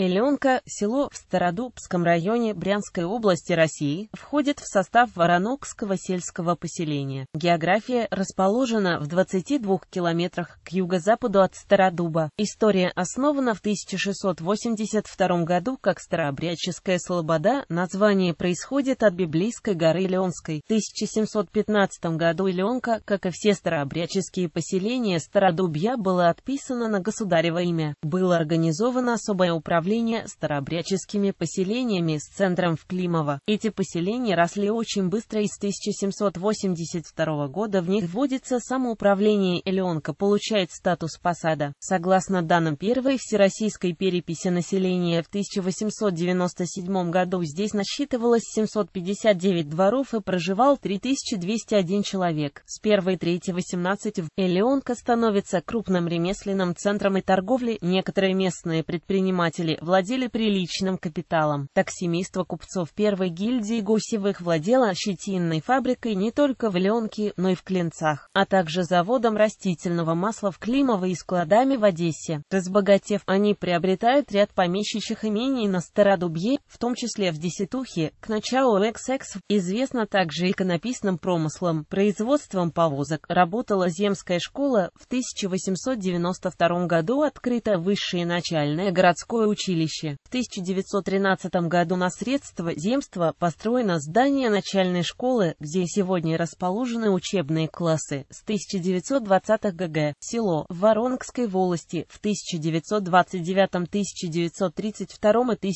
Эленка, село в Стародубском районе Брянской области России, входит в состав Воронокского сельского поселения. География расположена в 22 километрах к юго-западу от Стародуба. История основана в 1682 году как Старообрядческая Слобода. Название происходит от библейской горы Леонской. В 1715 году Ленка, как и все старообрядческие поселения Стародубья, было отписано на государево имя. Было организовано особое управление управления старобряческими поселениями с центром в Климово. Эти поселения росли очень быстро и с 1782 года в них вводится самоуправление Элеонка получает статус посада. Согласно данным первой всероссийской переписи населения в 1897 году здесь насчитывалось 759 дворов и проживал 3201 человек. С 1-3-18 в Элеонка становится крупным ремесленным центром и торговли. Некоторые местные предприниматели владели приличным капиталом. Так семейство купцов первой гильдии Гусевых владело щетинной фабрикой не только в Ленке, но и в Клинцах, а также заводом растительного масла в Климово и складами в Одессе. Разбогатев, они приобретают ряд помещичьих имений на Стародубье, в том числе в Десятухе, к началу XX известно также иконописным промыслом, производством повозок. Работала земская школа, в 1892 году открыта высшее начальное городское училище училище. В 1913 году на средства земства построено здание начальной школы, где сегодня расположены учебные классы. С 1920-х ГГ село в Воронежской волости в 1929-1932 и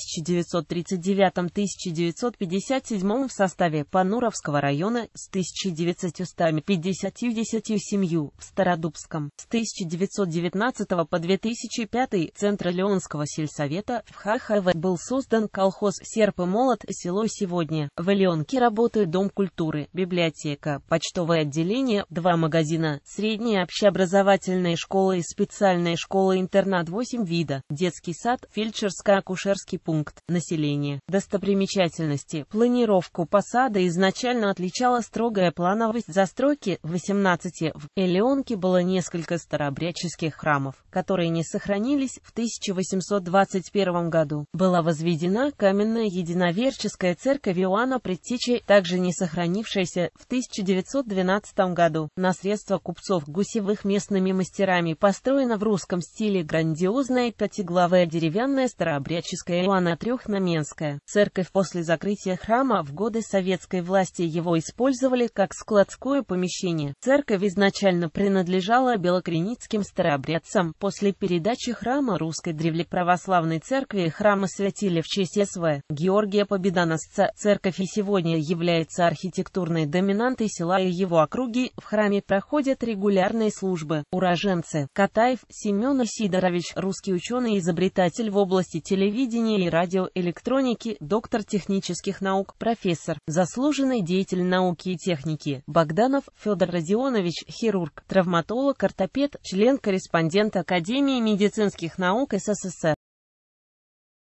1939-1957 в составе Пануровского района с 1950-х 1957 в Стародубском. С 1919 по 2005 центр Леонского сельсовета Совета в Хахаве был создан колхоз «Серп и молот» село сегодня. В Ильонке работают Дом культуры, библиотека, почтовое отделение, два магазина, средняя общеобразовательная школа и специальная школа-интернат 8 вида, детский сад, фельдшерско-акушерский пункт, население, достопримечательности. Планировку посада изначально отличала строгая плановость застройки в 18 в Элеонке было несколько старообрядческих храмов, которые не сохранились в 1820 1931 году была возведена каменная единоверческая церковь Иоанна Предтечи, также не сохранившаяся в 1912 году. На средства купцов гусевых местными мастерами построена в русском стиле грандиозная пятиглавая деревянная старообрядческая Иоанна Трехнаменская. Церковь после закрытия храма в годы советской власти его использовали как складское помещение. Церковь изначально принадлежала белокреницким старообрядцам. После передачи храма русской древлеправославной православной церкви храмы святили в честь СВ Георгия Победоносца. Церковь и сегодня является архитектурной доминантой села и его округи. В храме проходят регулярные службы. Уроженцы Катаев Семен Сидорович, русский ученый и изобретатель в области телевидения и радиоэлектроники, доктор технических наук, профессор, заслуженный деятель науки и техники. Богданов Федор Родионович, хирург, травматолог, ортопед, член-корреспондент Академии медицинских наук СССР.